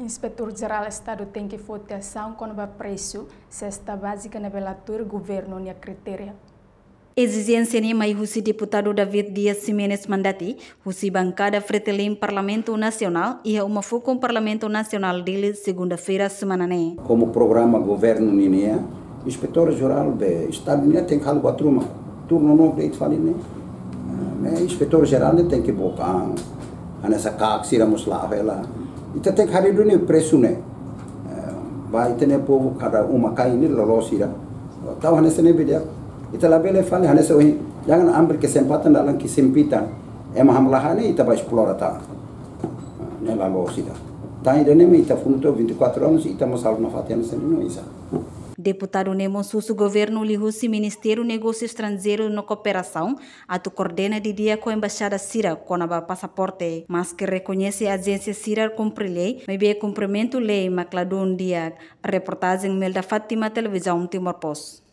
Inspetor-Geral do Estado tem que fazer ação quando o preço cesta básica na velatura é governo a é critéria. Exigência ni mai husi deputado David Dias Simenes mandati, husi bancada fretelim Parlamento Nacional e uma foco Parlamento Nacional dele segunda-feira semanane. Como programa governo ninea, inspetor-geral do Estado ninea ah, tem que halba turma, turno não deit faline. Né? Inspetor-geral tem que bocar, anessa caxira muslava lá hari kharidu ni presune ba ne po kada umakai ni lolosira tahu hanya sene beda ya. ita labele fale hanya sewi jangan ambil kesempatan dalam kesempitan emang hamlahane ita ba explorata ne lolosira Tainrene tá mi ta funuto 24 anos e estamos salvo na fatena sem no isa. Deputado Nemon Susu Governo Lihusi Ministério Negócio Estrangeiro na Cooperação, a ato coordena de dia com a Embaixada Cira com a passaporte, mas que reconhece a agência Cira cumpre lei, mas bem cumprimento lei, macladon dia. Reportagem Melda Fátima, Televisão Timor Post.